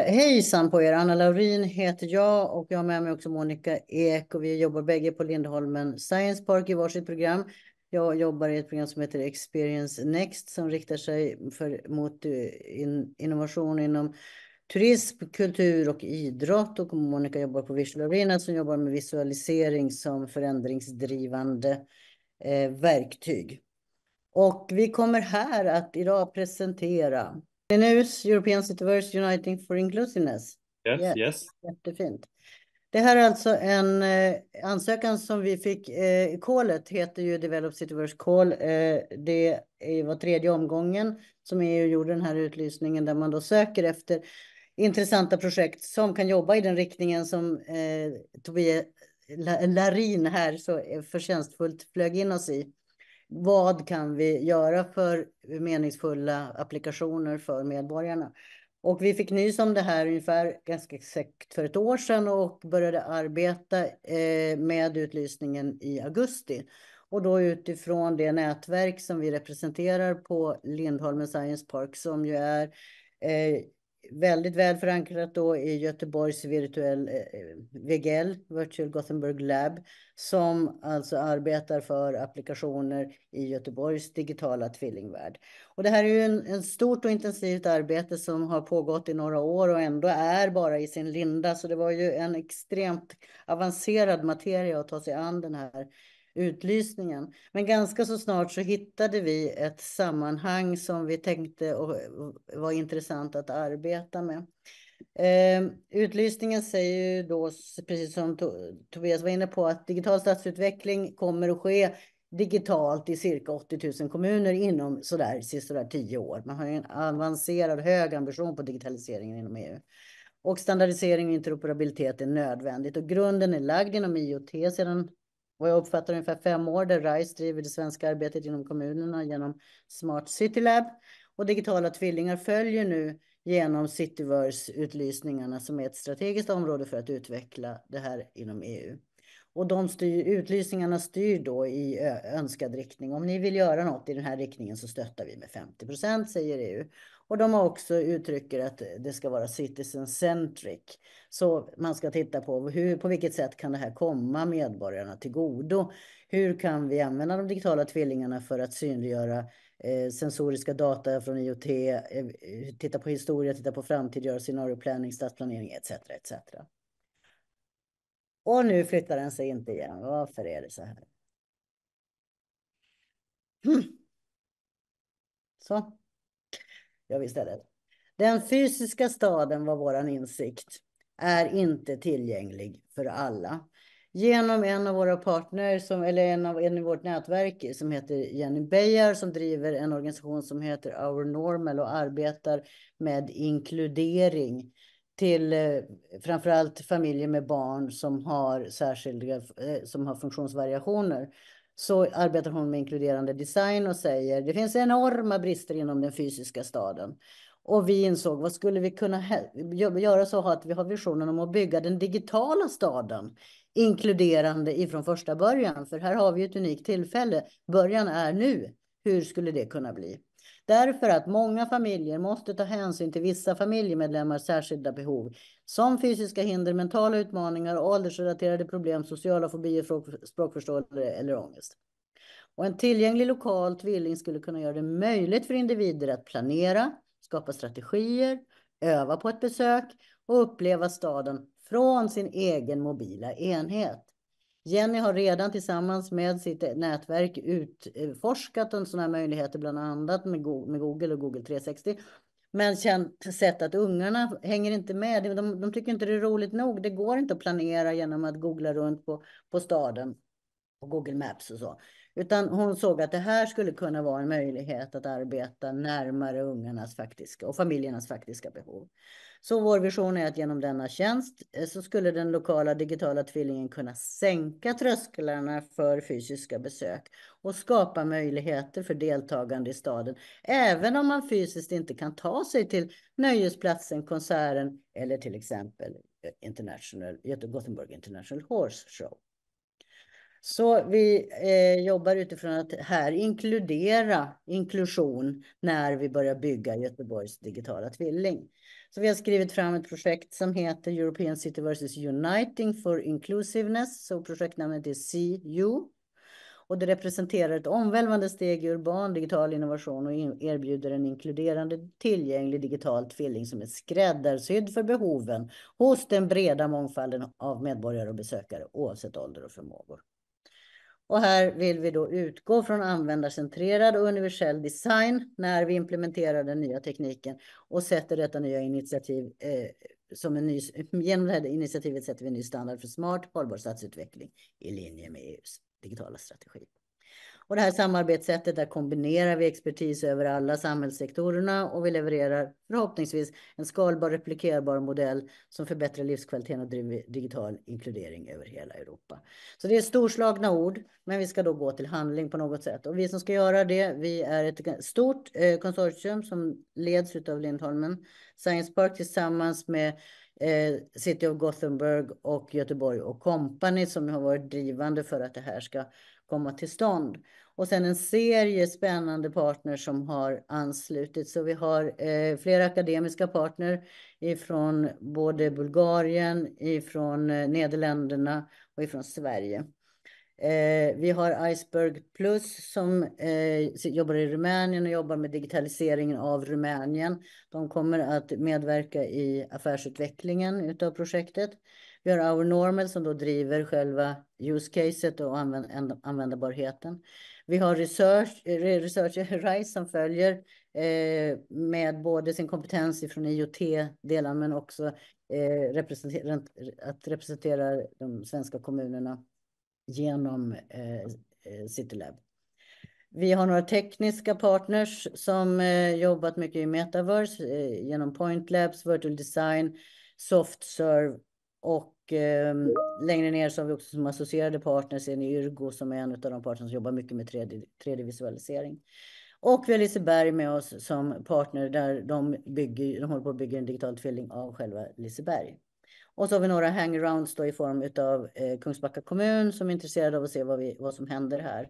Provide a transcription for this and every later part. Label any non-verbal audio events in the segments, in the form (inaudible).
Hejsan på er! Anna Laurin heter jag och jag har med mig också Monica Ek och vi jobbar bägge på Lindholmen Science Park i varsitt program. Jag jobbar i ett program som heter Experience Next som riktar sig för, mot eh, in, innovation inom turism, kultur och idrott och Monica jobbar på Visual Arena som jobbar med visualisering som förändringsdrivande eh, verktyg. Och vi kommer här att idag presentera The European Cityverse Uniting for Inclusiveness. Yes, yes. yes. Jättefint. Det här är alltså en eh, ansökan som vi fick. Eh, callet heter ju Develop Cityverse Call. Eh, det var tredje omgången som EU gjorde den här utlysningen där man då söker efter intressanta projekt som kan jobba i den riktningen som eh, Tobias Larin här så förtjänstfullt flög in oss i vad kan vi göra för meningsfulla applikationer för medborgarna? Och vi fick nys om det här ungefär ganska exakt för ett år sedan och började arbeta eh, med utlysningen i augusti. Och då utifrån det nätverk som vi representerar på Lindholmen Science Park som ju är eh, väldigt väl förankrat då i Göteborgs virtuell eh, eh, VGL, Virtual Gothenburg Lab, som alltså arbetar för applikationer i Göteborgs digitala tvillingvärld. Och det här är ju en, en stort och intensivt arbete som har pågått i några år och ändå är bara i sin linda, så det var ju en extremt avancerad materia att ta sig an den här utlysningen. Men ganska så snart så hittade vi ett sammanhang som vi tänkte var intressant att arbeta med. Ehm, utlysningen säger ju då, precis som Tobias var inne på, att digital stadsutveckling kommer att ske digitalt i cirka 80 000 kommuner inom sådär, sådär tio år. Man har ju en avancerad hög ambition på digitaliseringen inom EU. Och standardisering och interoperabilitet är nödvändigt och grunden är lagd inom IoT sedan vad jag uppfattar ungefär fem år där RISE driver det svenska arbetet inom kommunerna genom Smart City Lab. Och digitala tvillingar följer nu genom Cityverse-utlysningarna som är ett strategiskt område för att utveckla det här inom EU. Och de styr, utlysningarna styr då i önskad riktning. Om ni vill göra något i den här riktningen så stöttar vi med 50 procent, säger EU. Och de har också uttrycker att det ska vara citizen centric. Så man ska titta på hur, på vilket sätt kan det här komma medborgarna till godo? Hur kan vi använda de digitala tvillingarna för att synliggöra eh, sensoriska data från IoT, eh, titta på historia, titta på framtid, göra scenarioplanering, stadsplanering etc. etc. Och nu flyttar den sig inte igen. Varför är det så här? Hmm. Så gör vi istället. Den fysiska staden var våran insikt, är inte tillgänglig för alla. Genom en av våra partner, som, eller en av en i vårt nätverk som heter Jenny Beijer som driver en organisation som heter Our Normal och arbetar med inkludering till eh, framförallt familjer med barn som har särskilda, eh, som har funktionsvariationer så arbetar hon med inkluderande design och säger det finns enorma brister inom den fysiska staden. Och vi insåg vad skulle vi kunna göra så att vi har visionen om att bygga den digitala staden inkluderande ifrån första början. För här har vi ett unikt tillfälle. Början är nu. Hur skulle det kunna bli? Därför att många familjer måste ta hänsyn till vissa familjemedlemmars särskilda behov, som fysiska hinder, mentala utmaningar, åldersrelaterade problem, sociala fobier, språkförståelse eller ångest. Och en tillgänglig lokal tvilling skulle kunna göra det möjligt för individer att planera, skapa strategier, öva på ett besök och uppleva staden från sin egen mobila enhet. Jenny har redan tillsammans med sitt nätverk utforskat en sån här möjligheter, bland annat med Google och Google 360. Men känt, sett att ungarna hänger inte med. De, de, tycker inte det är roligt nog. Det går inte att planera genom att googla runt på, på staden och Google Maps och så. Utan hon såg att det här skulle kunna vara en möjlighet att arbeta närmare ungarnas faktiska och familjernas faktiska behov. Så vår vision är att genom denna tjänst eh, så skulle den lokala digitala tvillingen kunna sänka trösklarna för fysiska besök och skapa möjligheter för deltagande i staden, även om man fysiskt inte kan ta sig till nöjesplatsen, konserten eller till exempel eh, International, Gothenburg International Horse Show. Så vi eh, jobbar utifrån att här inkludera inklusion när vi börjar bygga Göteborgs digitala tvilling. Så vi har skrivit fram ett projekt som heter European City versus Uniting for Inclusiveness. Så projektnamnet är CU. Och det representerar ett omvälvande steg i urban digital innovation och erbjuder en inkluderande tillgänglig digital tvilling som är skräddarsydd för behoven hos den breda mångfalden av medborgare och besökare oavsett ålder och förmågor. Och här vill vi då utgå från användarcentrerad och universell design när vi implementerar den nya tekniken och sätter detta nya initiativ eh, som en ny, genom det här initiativet sätter vi en ny standard för smart hållbar stadsutveckling i linje med EUs digitala strategi. Och det här samarbetssättet där kombinerar vi expertis över alla samhällssektorerna och vi levererar förhoppningsvis en skalbar replikerbar modell som förbättrar livskvaliteten och driver digital inkludering över hela Europa. Så det är storslagna ord, men vi ska då gå till handling på något sätt. Och vi som ska göra det, vi är ett stort eh, konsortium som leds av Lindholmen Science Park tillsammans med eh, City of Gothenburg och Göteborg och Company som har varit drivande för att det här ska komma till stånd. Och sen en serie spännande partner som har anslutit. Så vi har eh, flera akademiska partner ifrån både Bulgarien, ifrån eh, Nederländerna och ifrån Sverige. Eh, vi har Iceberg Plus som eh, jobbar i Rumänien och jobbar med digitaliseringen av Rumänien. De kommer att medverka i affärsutvecklingen av projektet. Vi har Our Normal som då driver själva use-caset och användbarheten. Vi har Research, Research Rise som följer eh, med både sin kompetens från IOT-delen men också att representera de svenska kommunerna genom eh, eh, CityLab. Vi har några tekniska partners som eh, jobbat mycket i metaverse genom Point Labs, Virtual Design, Softserve och eh, längre ner så har vi också som associerade partners en Yrgo som är en av de partners som jobbar mycket med 3D, 3D-visualisering. Och vi har Liseberg med oss som partner där de, bygger, de håller på att bygga en digital tvilling av själva Liseberg. Och så har vi några hangarounds då i form av eh, Kungsbacka kommun som är intresserade av att se vad, vi, vad som händer här.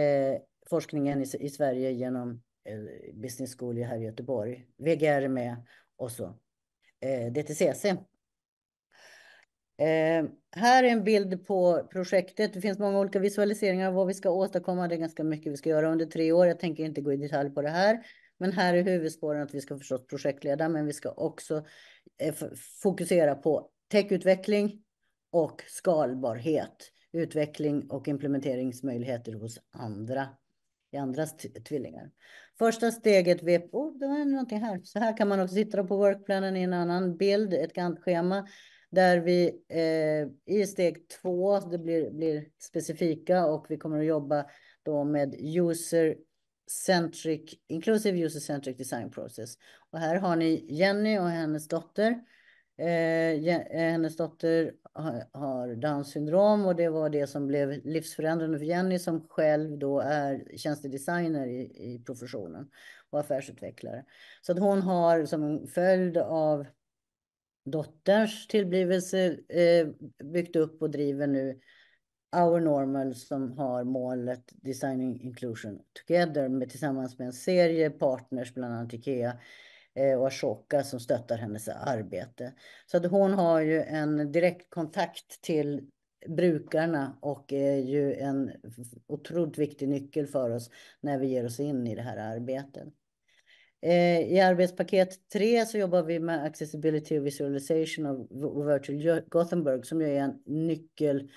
Eh, forskningen i, i, Sverige genom eh, Business School här i Göteborg. VGR är med och så eh, DTCC. Eh, här är en bild på projektet. Det finns många olika visualiseringar av vad vi ska åstadkomma. Det är ganska mycket vi ska göra under tre år. Jag tänker inte gå i detalj på det här. Men här är huvudspåren att vi ska förstås projektleda, men vi ska också eh, fokusera på techutveckling och skalbarhet, utveckling och implementeringsmöjligheter hos andra i andras tvillingar. Första steget, oh, det var någonting här. Så här kan man också sitta på workplanen i en annan bild, ett Gantt-schema där vi eh, i steg två, det blir, blir specifika och vi kommer att jobba då med user centric, inclusive user-centric design process. Och här har ni Jenny och hennes dotter. Eh, eh hennes dotter har Downs syndrom och det var det som blev livsförändrande för Jenny som själv då är tjänstedesigner i, i professionen och affärsutvecklare. Så att hon har som en följd av dotterns tillblivelse eh, byggt upp och driver nu Our Normal som har målet Designing Inclusion Together med, tillsammans med en serie partners, bland annat Ikea eh, och Ashoka som stöttar hennes arbete. Så att hon har ju en direktkontakt till brukarna och är ju en otroligt viktig nyckel för oss när vi ger oss in i det här arbetet. Eh, I arbetspaket 3 så jobbar vi med accessibility och visualization of Virtual Gothenburg som ju är en nyckel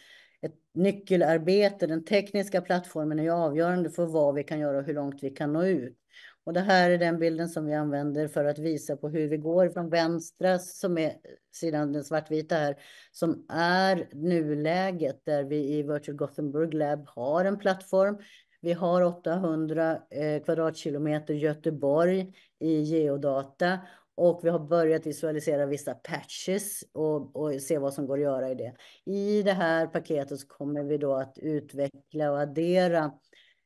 ett nyckelarbete. Den tekniska plattformen är avgörande för vad vi kan göra och hur långt vi kan nå ut. Och det här är den bilden som vi använder för att visa på hur vi går från vänstra, som är sidan den svartvita här, som är nuläget där vi i Virtual Gothenburg Lab har en plattform. Vi har 800 eh, kvadratkilometer Göteborg i geodata och vi har börjat visualisera vissa patches och, och, se vad som går att göra i det. I det här paketet så kommer vi då att utveckla och addera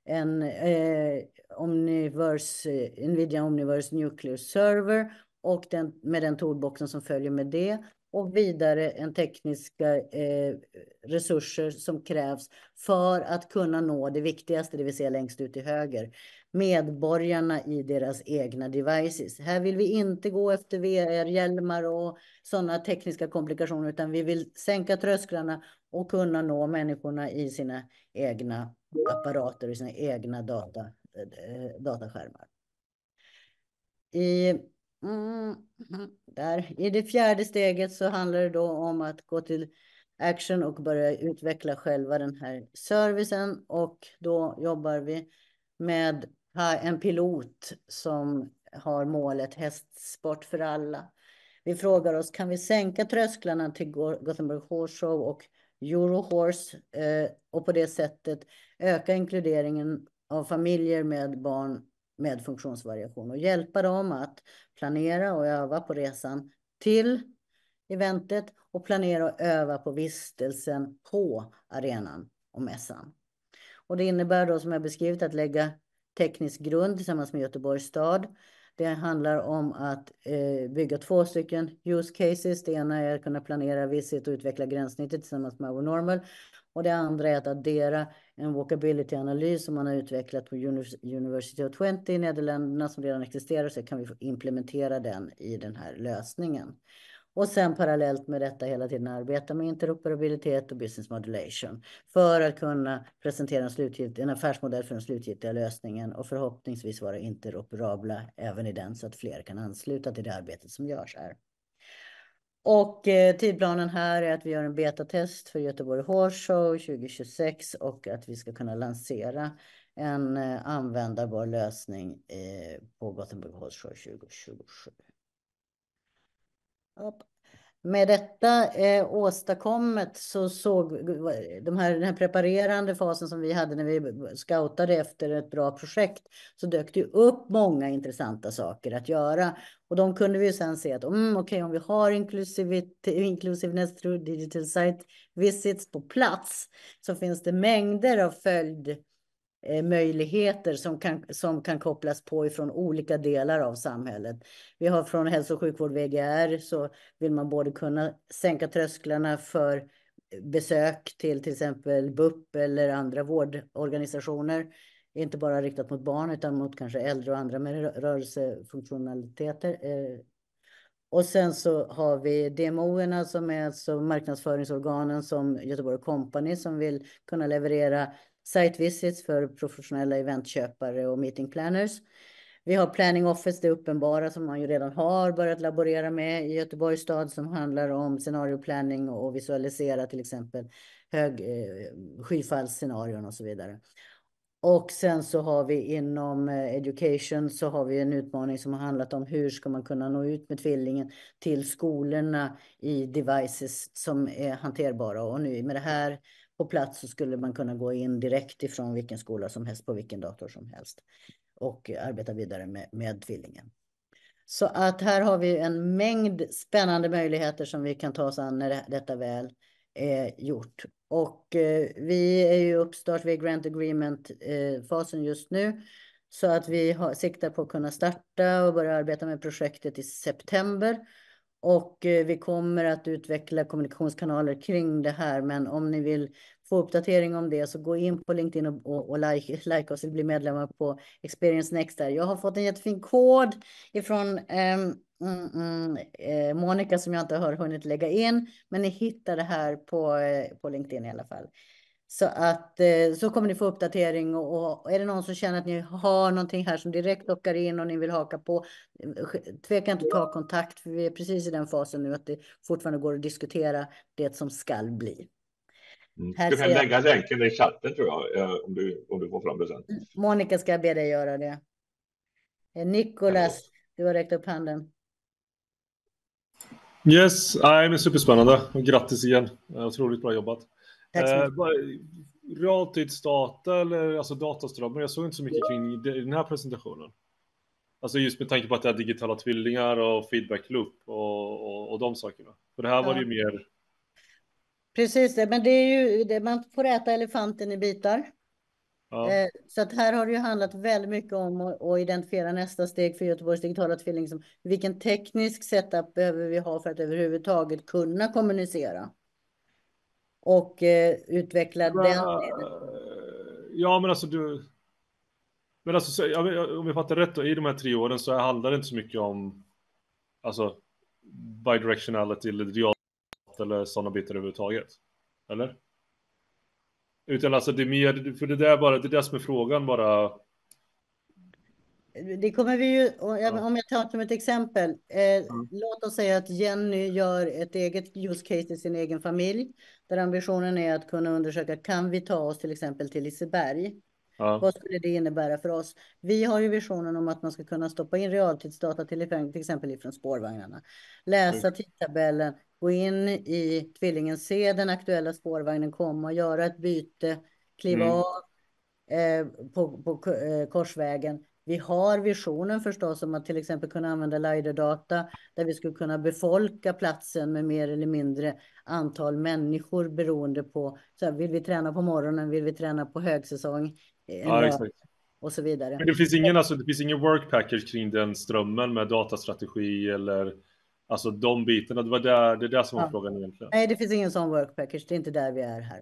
en eh, Omniverse, Nvidia Omniverse Nuclear Server och den, med den toolboxen som följer med det och vidare än tekniska eh, resurser som krävs för att kunna nå det viktigaste, det vill säga längst ut till höger, medborgarna i deras egna devices. Här vill vi inte gå efter VR-hjälmar och sådana tekniska komplikationer, utan vi vill sänka trösklarna och kunna nå människorna i sina egna apparater och sina egna data, eh, dataskärmar. I Mm. (laughs) där. I det fjärde steget så handlar det då om att gå till action och börja utveckla själva den här servicen och då jobbar vi med en pilot som har målet hästsport för alla. Vi frågar oss, kan vi sänka trösklarna till Gothenburg Horse Show och Eurohorse eh, och på det sättet öka inkluderingen av familjer med barn med funktionsvariation och hjälpa dem att planera och öva på resan till eventet och planera och öva på vistelsen på arenan och mässan. Och det innebär då som jag beskrivit att lägga teknisk grund tillsammans med Göteborgs stad det handlar om att eh, bygga två stycken use cases. Det ena är att kunna planera visit och utveckla gränssnittet tillsammans med Overnormal. Och det andra är att addera en walkability-analys som man har utvecklat på University of 20 i Nederländerna som redan existerar. Så kan vi implementera den i den här lösningen. Och sen parallellt med detta hela tiden arbeta med interoperabilitet och business modulation för att kunna presentera en, en affärsmodell för den slutgiltiga lösningen och förhoppningsvis vara interoperabla även i den så att fler kan ansluta till det arbetet som görs här. Och eh, tidplanen här är att vi gör en betatest för Göteborg Horse Show 2026 och att vi ska kunna lansera en eh, användarbar lösning eh, på Gothenburg Horse Show 2027. Med detta eh, åstadkommet så såg de här, den här preparerande fasen som vi hade när vi scoutade efter ett bra projekt så dök det upp många intressanta saker att göra. Och de kunde vi ju sen se att mm, okay, om vi har inclusiveness through digital site visits på plats så finns det mängder av följd Eh, möjligheter som kan, som kan kopplas på ifrån olika delar av samhället. Vi har från hälso och sjukvård VGR så vill man både kunna sänka trösklarna för besök till till exempel BUP eller andra vårdorganisationer. Inte bara riktat mot barn utan mot kanske äldre och andra med rörelsefunktionaliteter. Eh. Och sen så har vi dmo som är alltså marknadsföringsorganen som Göteborg Company som vill kunna leverera site visits för professionella eventköpare och meeting planners. Vi har Planning Office, det uppenbara som man ju redan har börjat laborera med i Göteborgs stad som handlar om scenarioplanning och visualisera till exempel hög, eh, skyfallsscenarion och så vidare. Och sen så har vi inom eh, education så har vi en utmaning som har handlat om hur ska man kunna nå ut med tvillingen till skolorna i devices som är hanterbara. Och nu med det här på plats så skulle man kunna gå in direkt ifrån vilken skola som helst på vilken dator som helst och arbeta vidare med, med tvillingen. Så att här har vi en mängd spännande möjligheter som vi kan ta oss an när detta väl eh, gjort. Och eh, vi är ju uppstart, vid Grant Agreement-fasen eh, just nu. Så att vi har, siktar på att kunna starta och börja arbeta med projektet i september. Och eh, vi kommer att utveckla kommunikationskanaler kring det här. Men om ni vill få uppdatering om det så gå in på LinkedIn och, och, och like, like oss och bli medlemmar på Experience Next. Där. Jag har fått en jättefin kod ifrån eh, mm, mm, eh, Monica som jag inte har hunnit lägga in. Men ni hittar det här på, eh, på LinkedIn i alla fall. Så att eh, så kommer ni få uppdatering och, och, är det någon som känner att ni har någonting här som direkt lockar in och ni vill haka på, eh, tveka inte att ta kontakt för vi är precis i den fasen nu att det fortfarande går att diskutera det som skall bli. Mm. Här du kan lägga jag... länken i chatten tror jag, eh, om du, om du får fram det sen. Mm. Monica ska jag be dig göra det. Nicolas, du har räckt upp handen. Yes, det är superspännande och grattis igen. Otroligt bra jobbat. Eh, realtidsdata eller alltså dataströmmar, jag såg inte så mycket kring den här presentationen. Alltså just med tanke på att det är digitala tvillingar och feedback loop och, och, och de sakerna. För det här var ja. ju mer... Precis det, men det är ju det, man får äta elefanten i bitar. Ja. Eh, så att här har det ju handlat väldigt mycket om att identifiera nästa steg för Göteborgs digitala tvilling. vilken teknisk setup behöver vi ha för att överhuvudtaget kunna kommunicera? och eh, utveckla men, den. Eh, ja, men alltså du. Men alltså, om jag fattar rätt då, i de här tre åren så handlar det inte så mycket om alltså bidirectionality eller dial eller sådana bitar överhuvudtaget. Eller? Utan alltså det är mer, för det där bara, det är det som är frågan bara det kommer vi ju, om jag tar som ett exempel, eh, mm. låt oss säga att Jenny gör ett eget use case i sin egen familj, där ambitionen är att kunna undersöka, kan vi ta oss till exempel till Liseberg? Ja. Vad skulle det innebära för oss? Vi har ju visionen om att man ska kunna stoppa in realtidsdata till exempel ifrån spårvagnarna, läsa mm. tidtabellen, gå in i tvillingen, se den aktuella spårvagnen komma, göra ett byte, kliva mm. av eh, på, på eh, korsvägen. Vi har visionen förstås om att till exempel kunna använda LiDAR-data där vi skulle kunna befolka platsen med mer eller mindre antal människor beroende på så här, vill vi träna på morgonen, vill vi träna på högsäsong eh, ja, exakt. och så vidare. Men det finns ingen, alltså, det finns ingen work package kring den strömmen med datastrategi eller Alltså de bitarna, det var där, det där som var ja. frågan egentligen. Nej, det finns ingen sån work package, det är inte där vi är här.